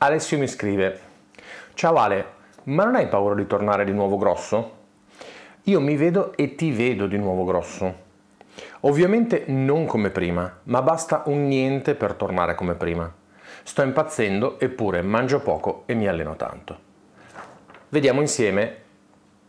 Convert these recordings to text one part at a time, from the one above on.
Alessio mi scrive, ciao Ale, ma non hai paura di tornare di nuovo grosso? Io mi vedo e ti vedo di nuovo grosso. Ovviamente non come prima, ma basta un niente per tornare come prima. Sto impazzendo eppure mangio poco e mi alleno tanto. Vediamo insieme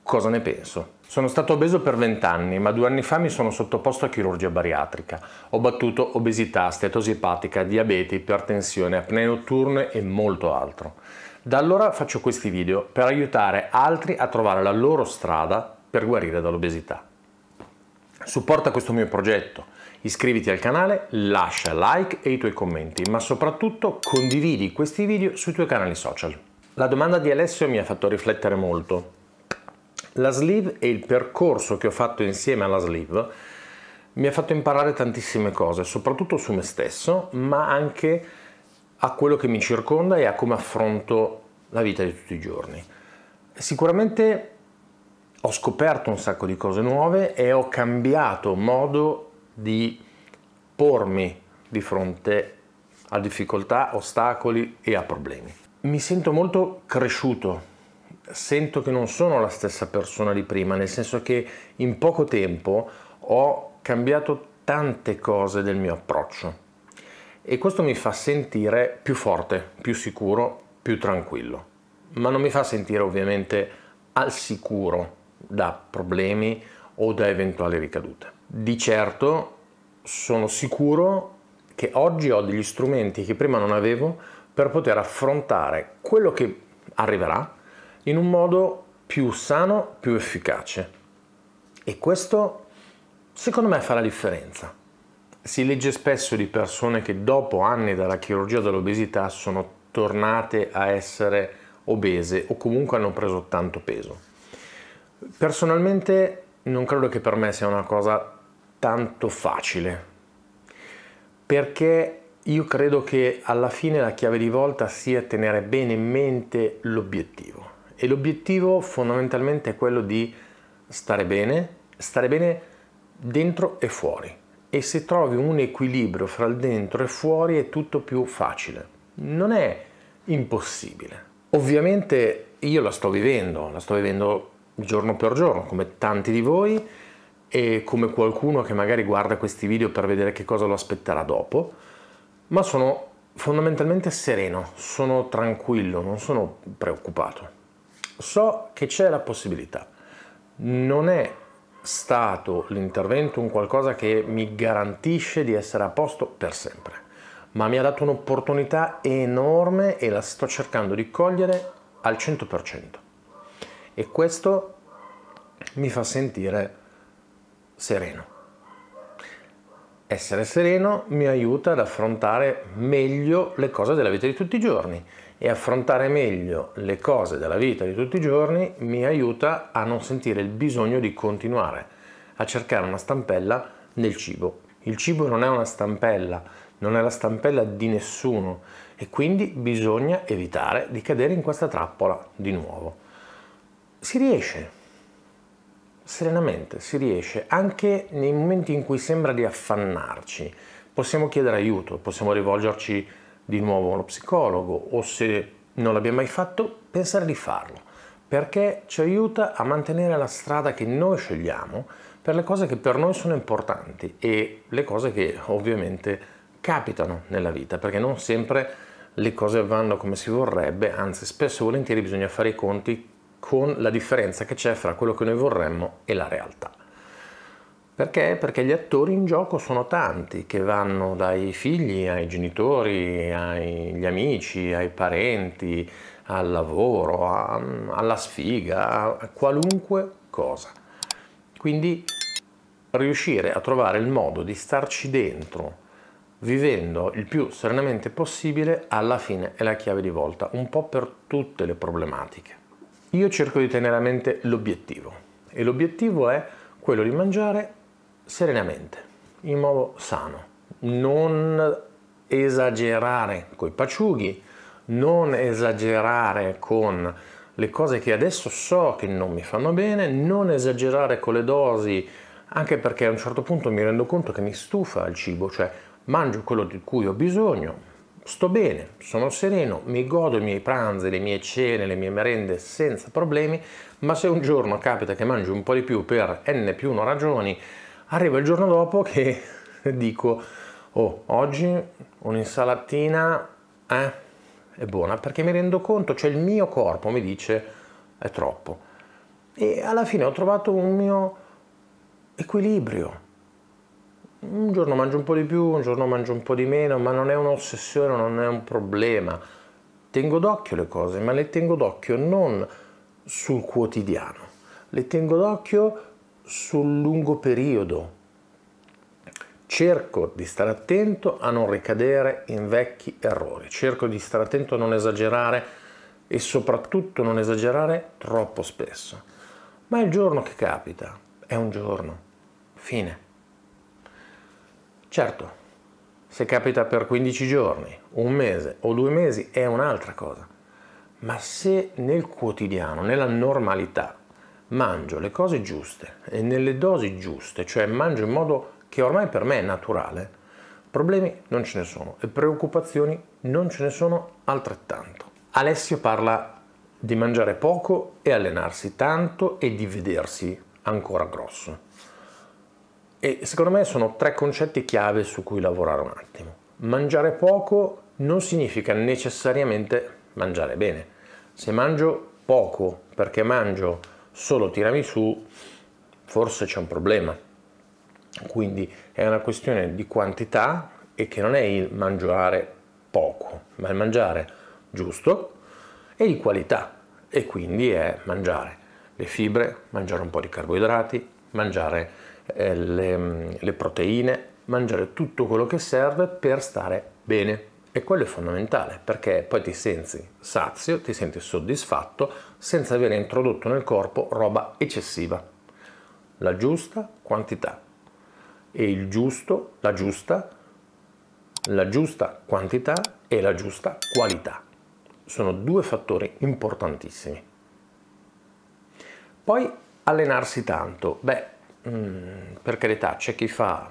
cosa ne penso. Sono stato obeso per 20 anni, ma due anni fa mi sono sottoposto a chirurgia bariatrica. Ho battuto obesità, stetosi epatica, diabete, ipertensione, apnee notturne e molto altro. Da allora faccio questi video per aiutare altri a trovare la loro strada per guarire dall'obesità. Supporta questo mio progetto, iscriviti al canale, lascia like e i tuoi commenti, ma soprattutto condividi questi video sui tuoi canali social. La domanda di Alessio mi ha fatto riflettere molto. La sleeve e il percorso che ho fatto insieme alla sleeve mi ha fatto imparare tantissime cose, soprattutto su me stesso, ma anche a quello che mi circonda e a come affronto la vita di tutti i giorni. Sicuramente ho scoperto un sacco di cose nuove e ho cambiato modo di pormi di fronte a difficoltà, ostacoli e a problemi. Mi sento molto cresciuto sento che non sono la stessa persona di prima, nel senso che in poco tempo ho cambiato tante cose del mio approccio e questo mi fa sentire più forte, più sicuro, più tranquillo, ma non mi fa sentire ovviamente al sicuro da problemi o da eventuali ricadute. Di certo sono sicuro che oggi ho degli strumenti che prima non avevo per poter affrontare quello che arriverà in un modo più sano, più efficace. E questo secondo me fa la differenza. Si legge spesso di persone che dopo anni dalla chirurgia dell'obesità sono tornate a essere obese o comunque hanno preso tanto peso. Personalmente non credo che per me sia una cosa tanto facile, perché io credo che alla fine la chiave di volta sia tenere bene in mente l'obiettivo e l'obiettivo fondamentalmente è quello di stare bene, stare bene dentro e fuori e se trovi un equilibrio fra il dentro e fuori è tutto più facile. Non è impossibile. Ovviamente io la sto vivendo, la sto vivendo giorno per giorno, come tanti di voi e come qualcuno che magari guarda questi video per vedere che cosa lo aspetterà dopo, ma sono fondamentalmente sereno, sono tranquillo, non sono preoccupato so che c'è la possibilità. Non è stato l'intervento un qualcosa che mi garantisce di essere a posto per sempre, ma mi ha dato un'opportunità enorme e la sto cercando di cogliere al 100%. E questo mi fa sentire sereno. Essere sereno mi aiuta ad affrontare meglio le cose della vita di tutti i giorni e affrontare meglio le cose della vita di tutti i giorni mi aiuta a non sentire il bisogno di continuare a cercare una stampella nel cibo. Il cibo non è una stampella, non è la stampella di nessuno e quindi bisogna evitare di cadere in questa trappola di nuovo. Si riesce, serenamente si riesce anche nei momenti in cui sembra di affannarci. Possiamo chiedere aiuto, possiamo rivolgerci di nuovo uno psicologo o se non l'abbiamo mai fatto, pensare di farlo, perché ci aiuta a mantenere la strada che noi scegliamo per le cose che per noi sono importanti e le cose che ovviamente capitano nella vita, perché non sempre le cose vanno come si vorrebbe, anzi spesso e volentieri bisogna fare i conti con la differenza che c'è fra quello che noi vorremmo e la realtà. Perché? Perché gli attori in gioco sono tanti, che vanno dai figli ai genitori, agli amici, ai parenti, al lavoro, a, alla sfiga, a qualunque cosa. Quindi riuscire a trovare il modo di starci dentro, vivendo il più serenamente possibile, alla fine è la chiave di volta, un po' per tutte le problematiche. Io cerco di tenere a mente l'obiettivo e l'obiettivo è quello di mangiare serenamente, in modo sano, non esagerare con i paciughi, non esagerare con le cose che adesso so che non mi fanno bene, non esagerare con le dosi, anche perché a un certo punto mi rendo conto che mi stufa il cibo, cioè mangio quello di cui ho bisogno, sto bene, sono sereno, mi godo i miei pranzi, le mie cene, le mie merende senza problemi, ma se un giorno capita che mangio un po' di più per n più 1 ragioni, Arriva il giorno dopo che dico, oh, oggi un'insalatina eh, è buona, perché mi rendo conto, cioè il mio corpo mi dice è troppo. E alla fine ho trovato un mio equilibrio. Un giorno mangio un po' di più, un giorno mangio un po' di meno, ma non è un'ossessione, non è un problema. Tengo d'occhio le cose, ma le tengo d'occhio non sul quotidiano, le tengo d'occhio sul lungo periodo. Cerco di stare attento a non ricadere in vecchi errori, cerco di stare attento a non esagerare e soprattutto non esagerare troppo spesso. Ma il giorno che capita è un giorno, fine. Certo, se capita per 15 giorni, un mese o due mesi è un'altra cosa, ma se nel quotidiano, nella normalità, mangio le cose giuste e nelle dosi giuste, cioè mangio in modo che ormai per me è naturale, problemi non ce ne sono e preoccupazioni non ce ne sono altrettanto. Alessio parla di mangiare poco e allenarsi tanto e di vedersi ancora grosso. E secondo me sono tre concetti chiave su cui lavorare un attimo. Mangiare poco non significa necessariamente mangiare bene. Se mangio poco perché mangio solo tirami su, forse c'è un problema. Quindi è una questione di quantità e che non è il mangiare poco, ma il mangiare giusto e di qualità. E quindi è mangiare le fibre, mangiare un po' di carboidrati, mangiare eh, le, mm, le proteine, mangiare tutto quello che serve per stare bene. E quello è fondamentale perché poi ti senti sazio, ti senti soddisfatto senza avere introdotto nel corpo roba eccessiva. La giusta quantità e il giusto, la giusta, la giusta quantità e la giusta qualità. Sono due fattori importantissimi. Poi allenarsi tanto. Beh, mm, per carità, c'è chi fa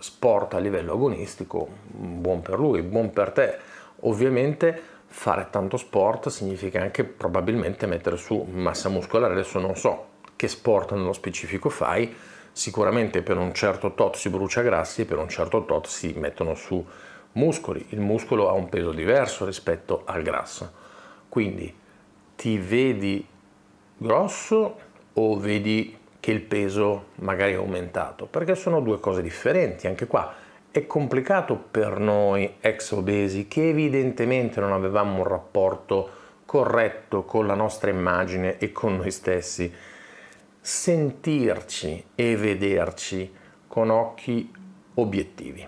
sport a livello agonistico, buon per lui, buon per te. Ovviamente fare tanto sport significa anche probabilmente mettere su massa muscolare, adesso non so che sport nello specifico fai, sicuramente per un certo tot si brucia grassi e per un certo tot si mettono su muscoli, il muscolo ha un peso diverso rispetto al grasso, quindi ti vedi grosso o vedi che il peso magari è aumentato, perché sono due cose differenti, anche qua è complicato per noi ex obesi che evidentemente non avevamo un rapporto corretto con la nostra immagine e con noi stessi, sentirci e vederci con occhi obiettivi.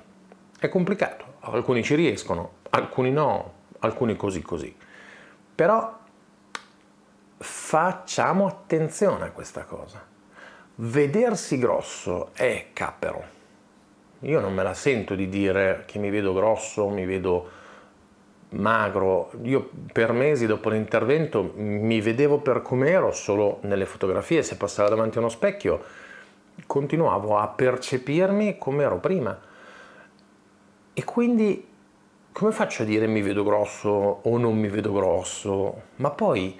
È complicato, alcuni ci riescono, alcuni no, alcuni così così. Però facciamo attenzione a questa cosa Vedersi grosso è capero. Io non me la sento di dire che mi vedo grosso, mi vedo magro. Io per mesi dopo l'intervento mi vedevo per com'ero solo nelle fotografie, se passavo davanti a uno specchio continuavo a percepirmi come ero prima. E quindi come faccio a dire mi vedo grosso o non mi vedo grosso? Ma poi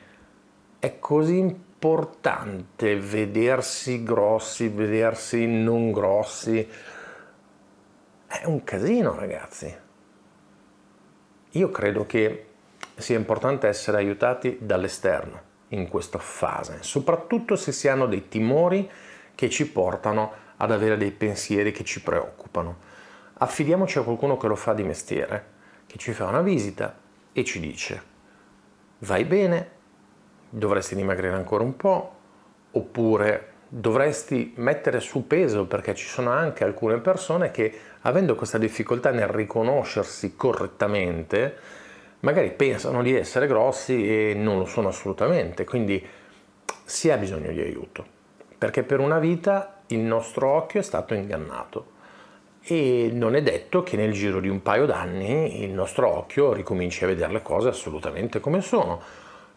è così importante importante vedersi grossi, vedersi non grossi. È un casino, ragazzi. Io credo che sia importante essere aiutati dall'esterno in questa fase, soprattutto se si hanno dei timori che ci portano ad avere dei pensieri che ci preoccupano. Affidiamoci a qualcuno che lo fa di mestiere, che ci fa una visita e ci dice vai bene, dovresti dimagrire ancora un po', oppure dovresti mettere su peso perché ci sono anche alcune persone che avendo questa difficoltà nel riconoscersi correttamente, magari pensano di essere grossi e non lo sono assolutamente, quindi si ha bisogno di aiuto, perché per una vita il nostro occhio è stato ingannato e non è detto che nel giro di un paio d'anni il nostro occhio ricominci a vedere le cose assolutamente come sono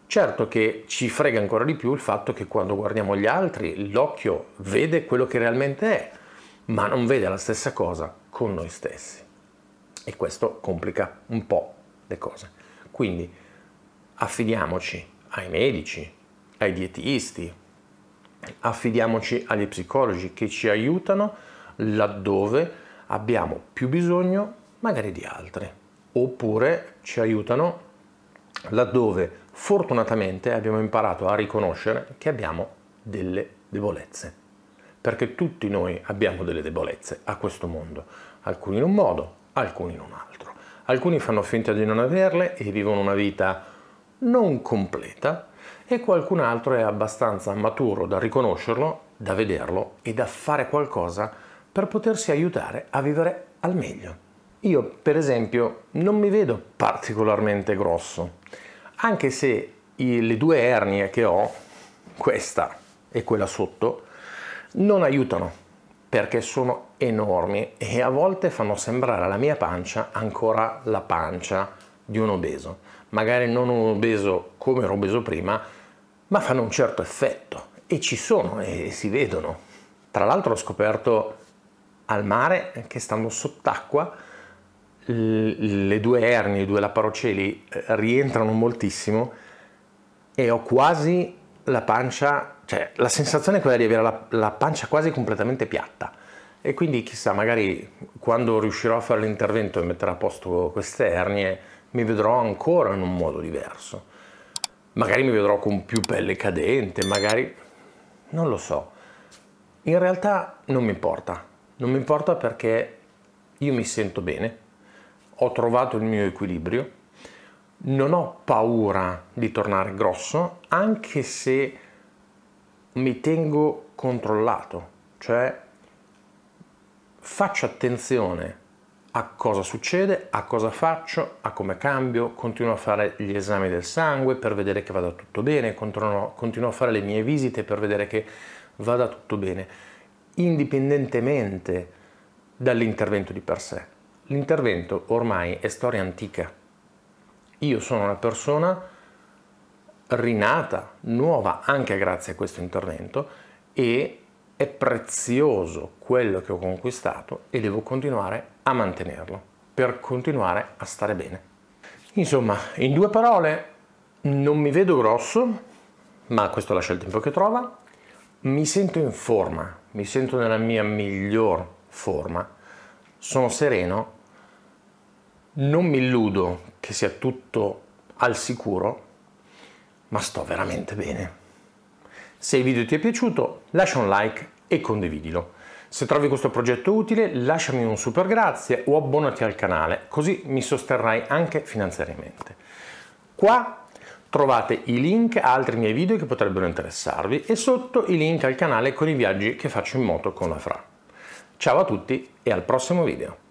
Certo che ci frega ancora di più il fatto che quando guardiamo gli altri l'occhio vede quello che realmente è, ma non vede la stessa cosa con noi stessi. E questo complica un po' le cose. Quindi affidiamoci ai medici, ai dietisti, affidiamoci agli psicologi che ci aiutano laddove abbiamo più bisogno magari di altri, oppure ci aiutano laddove fortunatamente abbiamo imparato a riconoscere che abbiamo delle debolezze, perché tutti noi abbiamo delle debolezze a questo mondo, alcuni in un modo, alcuni in un altro. Alcuni fanno finta di non averle e vivono una vita non completa e qualcun altro è abbastanza maturo da riconoscerlo, da vederlo e da fare qualcosa per potersi aiutare a vivere al meglio. Io, per esempio, non mi vedo particolarmente grosso anche se le due ernie che ho, questa e quella sotto, non aiutano perché sono enormi e a volte fanno sembrare la mia pancia ancora la pancia di un obeso. Magari non un obeso come ero obeso prima, ma fanno un certo effetto e ci sono e si vedono. Tra l'altro ho scoperto al mare che stanno sott'acqua le due ernie, i due laparoceli eh, rientrano moltissimo e ho quasi la pancia, cioè la sensazione è quella di avere la, la pancia quasi completamente piatta e quindi chissà, magari quando riuscirò a fare l'intervento e mettere a posto queste ernie mi vedrò ancora in un modo diverso. Magari mi vedrò con più pelle cadente, magari non lo so. In realtà non mi importa, non mi importa perché io mi sento bene ho trovato il mio equilibrio, non ho paura di tornare grosso, anche se mi tengo controllato, cioè faccio attenzione a cosa succede, a cosa faccio, a come cambio, continuo a fare gli esami del sangue per vedere che vada tutto bene, continuo, continuo a fare le mie visite per vedere che vada tutto bene, indipendentemente dall'intervento di per sé. L'intervento ormai è storia antica. Io sono una persona rinata, nuova, anche grazie a questo intervento, e è prezioso quello che ho conquistato e devo continuare a mantenerlo per continuare a stare bene. Insomma, in due parole, non mi vedo grosso, ma questo lascia il tempo che trova, mi sento in forma, mi sento nella mia miglior forma, sono sereno non mi illudo che sia tutto al sicuro, ma sto veramente bene. Se il video ti è piaciuto, lascia un like e condividilo. Se trovi questo progetto utile, lasciami un super grazie o abbonati al canale, così mi sosterrai anche finanziariamente. Qua trovate i link a altri miei video che potrebbero interessarvi e sotto i link al canale con i viaggi che faccio in moto con la Fra. Ciao a tutti e al prossimo video!